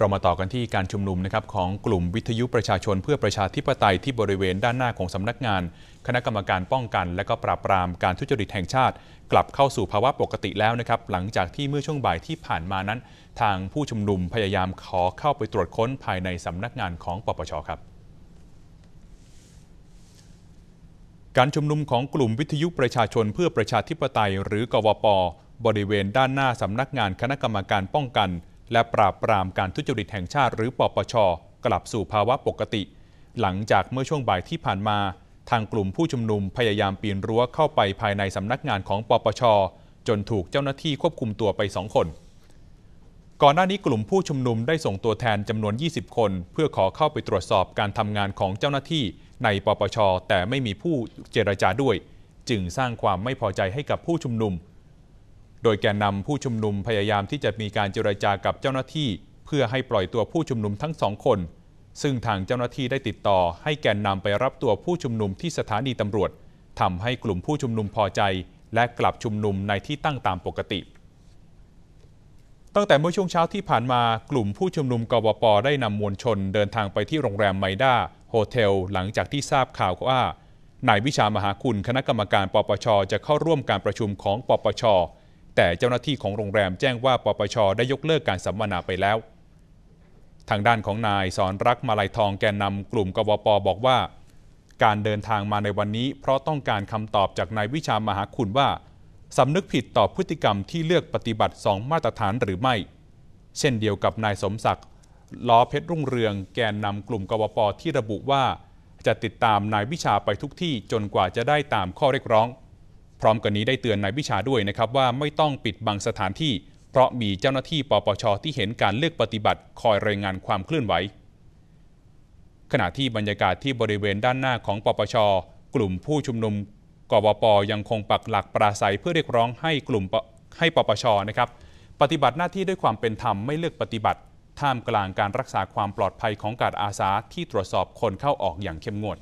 เรามาต่อกันที่การชุมนุมนะครับของกลุ่มวิทยุประชาชนเพื่อประชาธิปไตยที่บริเวณด้านหน้าของสำนักงาน คณะกรรมการป้องกันและก็ปราบปรามการทุจริตแห่งชาติ กลับเข้าสู่ภาวะปกติแล้วนะครับหลังจากที่เมื่อช่วงบ่ายที่ผ่านมานั้น ทางผู้ชุมนุมพยายามขอเข้าไปตรวจค้นภายในสำนักงานของ ปปชครับ การชุมนุมของกลุ่มวิทยุประชาชนเพื่อประชาธิปไตย หรือกวปบริเวณด้านหน้าสำนักงาน คณะกรรมการป้องกันและปราบปรามการทุจริตแห่งชาติหรือปปช กลับสู่ภาวะปกติ หลังจากเมื่อช่วงบ่ายที่ผ่านมา ทางกลุ่มผู้ชุมนุมพยายามปีนรั้วเข้าไปภายในสำนักงานของปปช จนถูกเจ้าหน้าที่ควบคุมตัวไปสองคน ก่อนหน้านี้กลุ่มผู้ชุมนุมได้ส่งตัวแทนจำนวน 20 คน เพื่อขอเข้าไปตรวจสอบการทำงานของเจ้าหน้าที่ ในปปช แต่ไม่มีผู้เจรจาด้วย จึงสร้างความไม่พอใจให้กับผู้ชุมนุมโดยแกนนำผู้ชุมนุมพยายามที่จะมีการเจรจากับเจ้าหน้าที่ เพื่อให้ปล่อยตัวผู้ชุมนุมทั้งสองคน ซึ่งทางเจ้าหน้าที่ได้ติดต่อ ให้แกนนำไปรับตัวผู้ชุมนุมที่สถานีตำรวจทำให้กลุ่มผู้ชุมนุมพอใจ และกลับชุมนุมในที่ตั้งตามปกติ ตั้งแต่เมื่อช่วงเช้าที่ผ่านมากลุ่มผู้ชุมนุมกบปได้นำมวลชนเดินทางไปที่โรงแรมไมด้าโฮเทล หลังจากที่ทราบข่าวว่า นายวิชามหาคุณคณะกรรมการ ปปชจะเข้าร่วมการประชุมของ ปปชแต่เจ้าหน้าที่ของโรงแรมแจ้งว่า ปปชได้ยกเลิกการสัมมนาไปแล้ว ทางด้านของนายสอนรักมาลายทองแกนนำกลุ่มกบปบอกว่า การเดินทางมาในวันนี้ เพราะต้องการคำตอบจากนายวิชามหาคุณว่าสำนึกผิดต่อพฤติกรรมที่เลือกปฏิบัติสองมาตรฐานหรือไม่ เช่นเดียวกับนายสมศักดิ์ล้อเพชรรุ่งเรือง แกนนำกลุ่มกบปที่ระบุว่า จะติดตามนายวิชาไปทุกที่จนกว่าจะได้ตามข้อเรียกร้องพร้อมกันนี้ได้เตือนนายวิชาด้วยนะครับ ว่าไม่ต้องปิดบังสถานที่เพราะมีเจ้าหน้าที่ปปช ที่เห็นการเลือกปฏิบัติคอยรายงานความเคลื่อนไหวขณะที่บรรยากาศที่บริเวณด้านหน้าของ ปปช กลุ่มผู้ชุมนุมกบปยังคงปักหลักปราศัยเพื่อเรียกร้องให้กลุ่มให้ปปชนะครับ ปฏิบัติหน้าที่ด้วยความเป็นธรรมไม่เลือกปฏิบัติ ท่ามกลางการรักษาความปลอดภัยของการอาสา ที่ตรวจสอบคนเข้าออกอย่างเข้มงวด